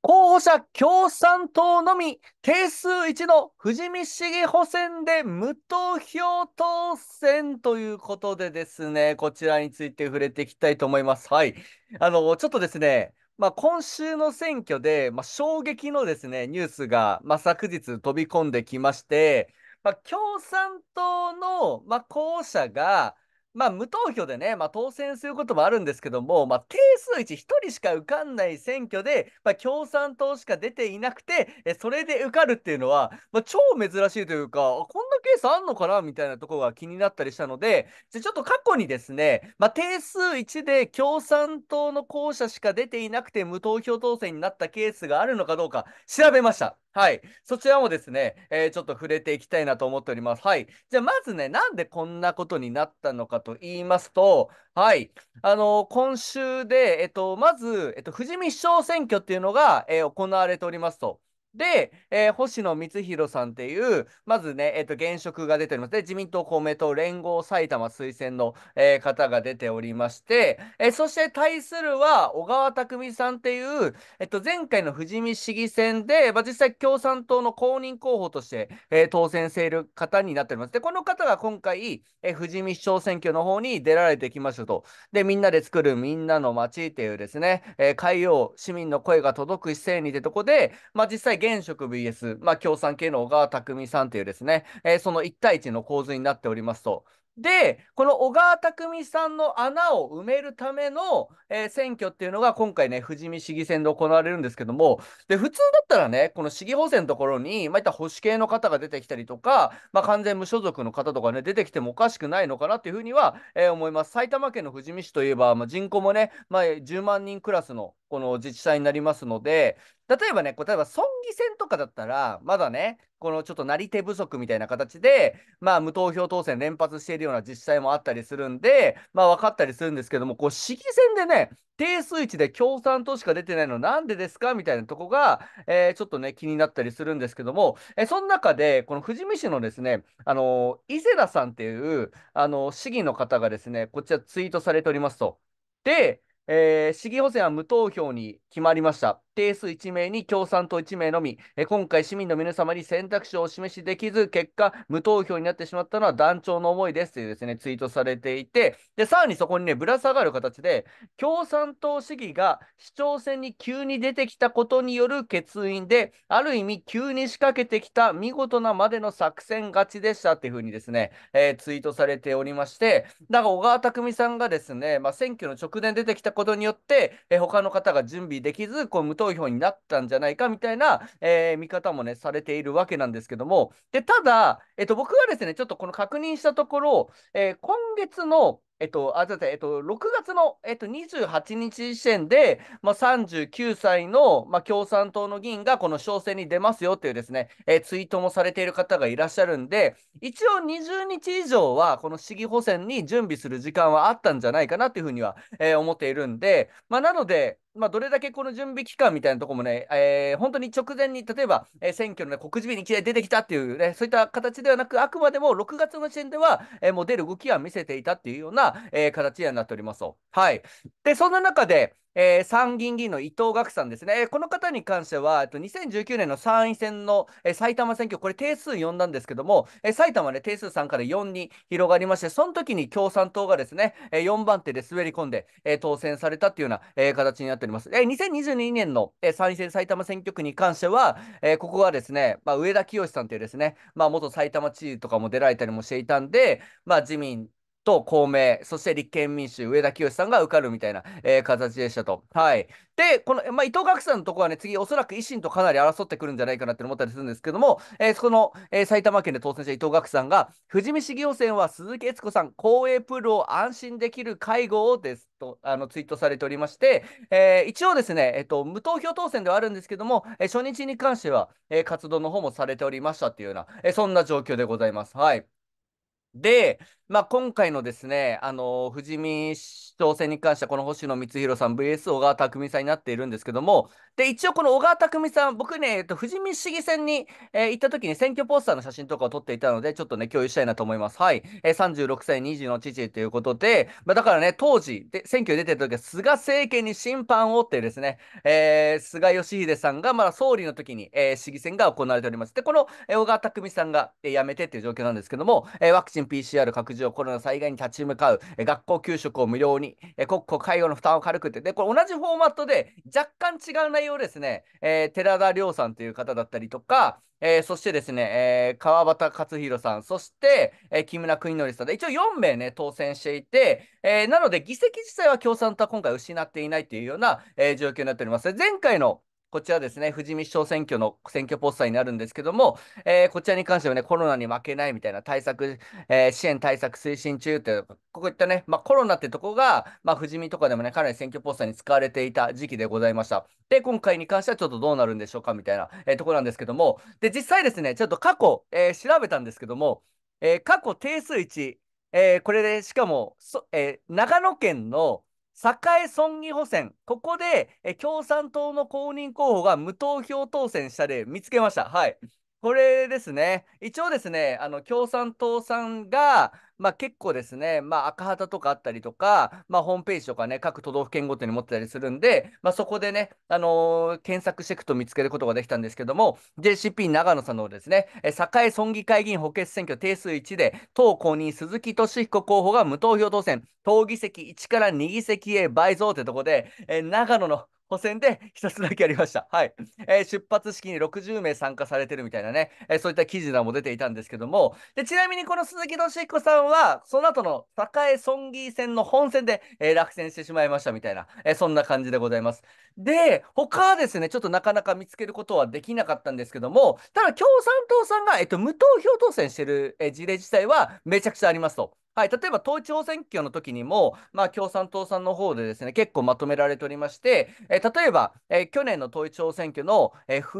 候補者共産党のみ定数1の富士見市議補選で無投票当選ということでですね、こちらについて触れていきたいと思います。はい。あの、ちょっとですね、まあ、今週の選挙で、まあ、衝撃のですね、ニュースが、まあ、昨日飛び込んできまして、まあ、共産党の、まあ、候補者が、まあ、無投票でね、まあ、当選することもあるんですけども、まあ、定数ち1人しか受かんない選挙で、まあ、共産党しか出ていなくて、えそれで受かるっていうのは、まあ、超珍しいというか、こんケースあんのかなみたいなところが気になったりしたので、じゃちょっと過去にですね、まあ、定数1で共産党の候補者しか出ていなくて無投票当選になったケースがあるのかどうか調べました。はい。そちらもですね、えー、ちょっと触れていきたいなと思っております。はい。じゃあ、まずね、なんでこんなことになったのかと言いますと、はい。あのー、今週で、えっと、まず、えっと、富士見市長選挙っていうのが、えー、行われておりますと。で、えー、星野光弘さんっていう、まずね、えっ、ー、と、現職が出ております。で、自民党、公明党、連合、埼玉推薦の、えー、方が出ておりまして、えそして対するは、小川拓実さんっていう、えっと、前回の富士見市議選で、まあ、実際共産党の公認候補として、え当選している方になっております。で、この方が今回、え富士見市長選挙の方に出られてきましたと。で、みんなで作るみんなの街っていうですね、え海洋市民の声が届く姿勢にってとこで、まあ、実際現職 VS、まあ、共産系の小川拓さんというですね、えー、その1対1の構図になっておりますと、で、この小川匠さんの穴を埋めるための、えー、選挙っていうのが今回ね、富士見市議選で行われるんですけども、で、普通だったらね、この市議補選のところに、まあ、いった保守系の方が出てきたりとか、まあ、完全無所属の方とかね、出てきてもおかしくないのかなっていうふうには、えー、思います。埼玉県の富士見市といえば、まあ、人口もね、まあ、10万人クラスのこの自治体になりますので、例えばね、例えば村議選とかだったら、まだね、このちょっとなり手不足みたいな形で、まあ、無投票当選連発しているような自治体もあったりするんで、まあ分かったりするんですけども、こう市議選でね、定数値で共産党しか出てないのなんでですかみたいなとこが、えー、ちょっとね、気になったりするんですけども、えー、その中で、この富士見市のですね、あのー、伊勢田さんっていう、あの市議の方がですね、こちらツイートされておりますと。で、え市議補選は無投票に決まりました。定数1名に共産党1名のみ、え今回市民の皆様に選択肢をお示しできず、結果、無投票になってしまったのは団長の思いですというですね、ツイートされていて、で、さらにそこにね、ぶら下がる形で、共産党市議が市長選に急に出てきたことによる欠員で、ある意味急に仕掛けてきた見事なまでの作戦勝ちでしたっていうふうにですね、えー、ツイートされておりまして、だから小川匠さんがですね、まあ、選挙の直前出てきたことによって、えー、他の方が準備できず、こう無投票投票になったんじゃないかみたいな、えー、見方もね、されているわけなんですけども、で、ただ、えっと、僕がですね、ちょっとこの確認したところ、えー、今月のえっと、あ、だって、えっと、6月の、えっと、28日時点で、まあ、39歳の、まあ、共産党の議員がこの小選に出ますよというですね、えー、ツイートもされている方がいらっしゃるんで、一応20日以上は、この市議補選に準備する時間はあったんじゃないかなというふうには、えー、思っているんで、まあ、なので、まあ、どれだけこの準備期間みたいなところもね、えー、本当に直前に、例えば、えー、選挙の、ね、告示日に一台出てきたっていうね、そういった形ではなく、あくまでも6月の時点では、えー、もう出る動きは見せていたっていうような、えー、形になっておりますはい。で、そんな中で、えー、参議院議員の伊藤岳さんですね、えー、この方に関しては、えっと、2019年の参院選の、えー、埼玉選挙、これ定数4なんですけども、え埼玉で、ね、定数3から4に広がりまして、その時に共産党がですね、え4番手で滑り込んで、え当選されたというような、え形になっております。え2022年の、え参院選埼玉選挙区に関しては、えここはですね、まあ、上田清さんというですね、まあ、元埼玉知事とかも出られたりもしていたんで、まあ、自民と公明、そして立憲民主、上田清さんが受かるみたいな、えー、形でしたと。はい。で、この、まあ、伊藤岳さんのところはね、次、おそらく維新とかなり争ってくるんじゃないかなって思ったりするんですけども、えー、そこの、えー、埼玉県で当選した伊藤岳さんが、富士見市議予選は鈴木悦子さん、公営プールを安心できる介護をですと、あの、ツイートされておりまして、えー、一応ですね、えっ、と、無投票当選ではあるんですけども、え初日に関しては、え活動の方もされておりましたっていうような、えそんな状況でございます。はい。で、まあ、今回のですね、あのー、富士見市長選に関しては、この星野光弘さん VS 小川拓海さんになっているんですけども、で、一応この小川拓海さん、僕ね、えっと、富士見市議選に、えー、行った時に選挙ポスターの写真とかを撮っていたので、ちょっとね、共有したいなと思います。はい。えー、36歳20の父ということで、まあ、だからね、当時、で、選挙に出てる時は、菅政権に審判をってですね、えー、菅義偉さんが、まだ総理の時に、え市議選が行われております。で、この、え小川拓海さんが、え辞めてっていう状況なんですけども、えワクチン PCR 拡充をコロナ災害に立ち向かう、え学校給食を無料に、え国庫介護の負担を軽くって、で、これ同じフォーマットで若干違う内容ですね、えー、寺田亮さんという方だったりとか、えー、そしてですね、えー、川端克弘さん、そして、えー、木村邦則さんで、一応4名ね、当選していて、えなので議席自体は共産党は今回失っていないというような、え状況になっております。前回のこちらですね、富士見市長選挙の選挙ポスターになるんですけども、えー、こちらに関してはね、コロナに負けないみたいな対策、えー、支援対策推進中という、こういったね、まあ、コロナってとこが、まあ、富士見とかでもね、かなり選挙ポスターに使われていた時期でございました。で、今回に関してはちょっとどうなるんでしょうかみたいな、えー、ところなんですけども、で、実際ですね、ちょっと過去、え調べたんですけども、え過去定数1、えこれで、しかもそ、え長野県の、栄村議補選、ここで、え共産党の公認候補が無投票当選した例見つけました。はい。これですね、一応ですね、あの共産党さんが、まあ、結構ですね、まあ、赤旗とかあったりとか、まあ、ホームページとかね、各都道府県ごとに持ってたりするんで、まあ、そこでね、あのー、検索していくと見つけることができたんですけども、JCP 長野さんのですね、堺栄村議会議員補欠選挙定数1で、党公認鈴木敏彦候補が無投票当選、党議席1から2議席へ倍増ってとこで、え長野の補選で一つだけやりました。はい。えー、出発式に60名参加されてるみたいなね、えー、そういった記事なども出ていたんですけども、でちなみにこの鈴木敏彦さんは、その後の栄村議選の本選で、えー、落選してしまいましたみたいな、えそんな感じでございます。で、他はですね、ちょっとなかなか見つけることはできなかったんですけども、ただ共産党さんが、えっと、無投票当選してる、え事例自体はめちゃくちゃありますと。はい、例えば統一地方選挙の時にも、まあ、共産党さんの方でですね結構まとめられておりまして、えー、例えば、えー、去年の統一地方選挙の、えー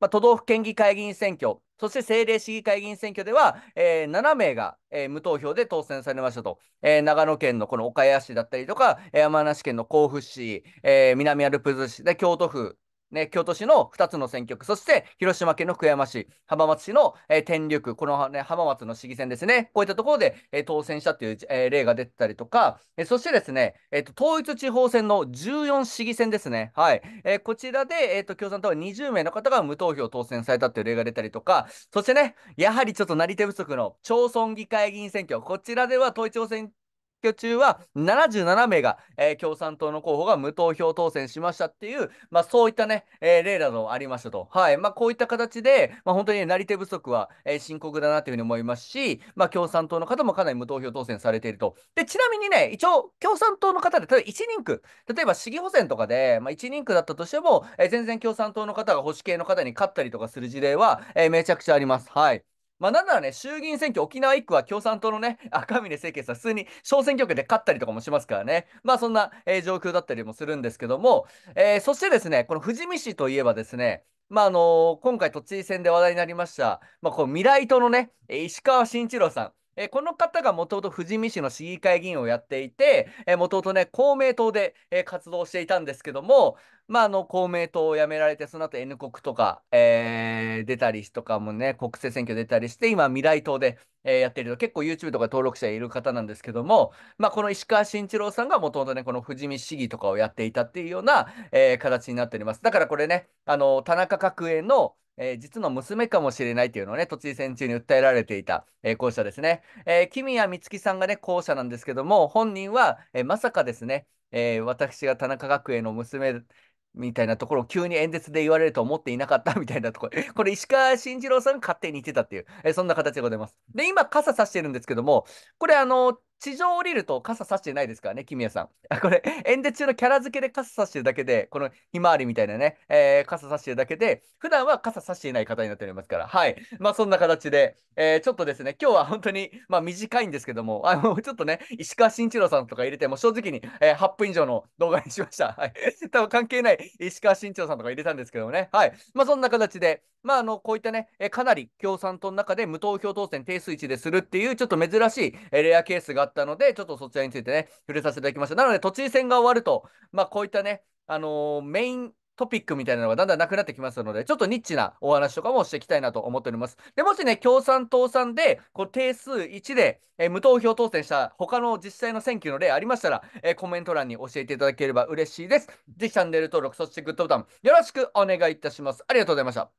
まあ、都道府県議会議員選挙、そして政令市議会議員選挙では、えー、7名が、えー、無投票で当選されましたと、えー、長野県のこの岡谷市だったりとか、山梨県の甲府市、え南アルプス市で京都府ね、京都市の2つの選挙区、そして広島県の福山市、浜松市の、えー、天竜区、この、ね、浜松の市議選ですね、こういったところで、えー、当選したという、えー、例が出てたりとか、えそしてですね、えーと、統一地方選の14市議選ですね、はいえこちらで、えーと、共産党は20名の方が無投票当選されたという例が出たりとか、そしてね、やはりちょっとなり手不足の町村議会議員選挙、こちらでは統一地方選挙中は77名が、えー、共産党の候補が無投票当選しましたっていう、まあ、そういったね、えー、例などありましたと。はい。まあ、こういった形で、まあ、本当に、ね、なり手不足は、えー、深刻だなというふうに思いますし、まあ、共産党の方もかなり無投票当選されていると。で、ちなみにね、一応、共産党の方で、例えば1人区、例えば市議補選とかで、まあ、1人区だったとしても、えー、全然共産党の方が保守系の方に勝ったりとかする事例は、えー、めちゃくちゃあります。はい。まあ、なんならね、衆議院選挙、沖縄1区は共産党のね、赤嶺清権さん、普通に小選挙区で勝ったりとかもしますからね、まあそんな、えー、状況だったりもするんですけども、えー、そしてですね、この富士見市といえばですね、まああのー、今回、都知事選で話題になりました、まあ、こう未来党のね、石川慎一郎さん。えこの方がもともと富士見市の市議会議員をやっていて、もともとね、公明党で、え活動していたんですけども、まあ、あの公明党を辞められて、その後 N 国とか、えー、出たりとかもね、国政選挙出たりして、今、未来党で、えー、やってると、結構 YouTube とか登録者いる方なんですけども、まあ、この石川慎一郎さんがもともとね、この富士見市議とかをやっていたっていうような、えー、形になっております。だからこれね、あの田中角栄のえー、実の娘かもしれないというのをね、都知事選中に訴えられていた、えー、校舎ですね。えー、君谷美月さんがね、校舎なんですけども、本人は、えー、まさかですね、えー、私が田中学園の娘みたいなところを急に演説で言われると思っていなかったみたいなところ。これ石川慎二郎さんが勝手に言ってたっていう、えそんな形でございます。で、今傘さしてるんですけども、これあの、地上降りると傘差してないですからね、君谷さん。あこれ、演説中のキャラ付けで傘差してるだけで、このひまわりみたいなね、えー、傘差してるだけで、普段は傘差していない方になっておりますから、はい。まあ、そんな形で、えー、ちょっとですね、今日は本当に、まあ、短いんですけども、あの、ちょっとね、石川慎一郎さんとか入れて、も正直に、えー、8分以上の動画にしました。はい。多分関係ない石川慎一郎さんとか入れたんですけどもね、はい。まあ、そんな形で、まあ、あの、こういったね、えかなり共産党の中で無投票当選定数値でするっていう、ちょっと珍しい、えレアケースがったので、ちょっとそちらについてね、触れさせていただきました。なので、都知事選が終わると、まあ、こういったね、あのー、メイントピックみたいなのがだんだんなくなってきますので、ちょっとニッチなお話とかもしていきたいなと思っております。で、もしね、共産党さんで、こう定数1で、えー、無投票当選した他の実際の選挙の例ありましたら、えー、コメント欄に教えていただければ嬉しいです。ぜひチャンネル登録、そしてグッドボタンよろしくお願いいたします。ありがとうございました。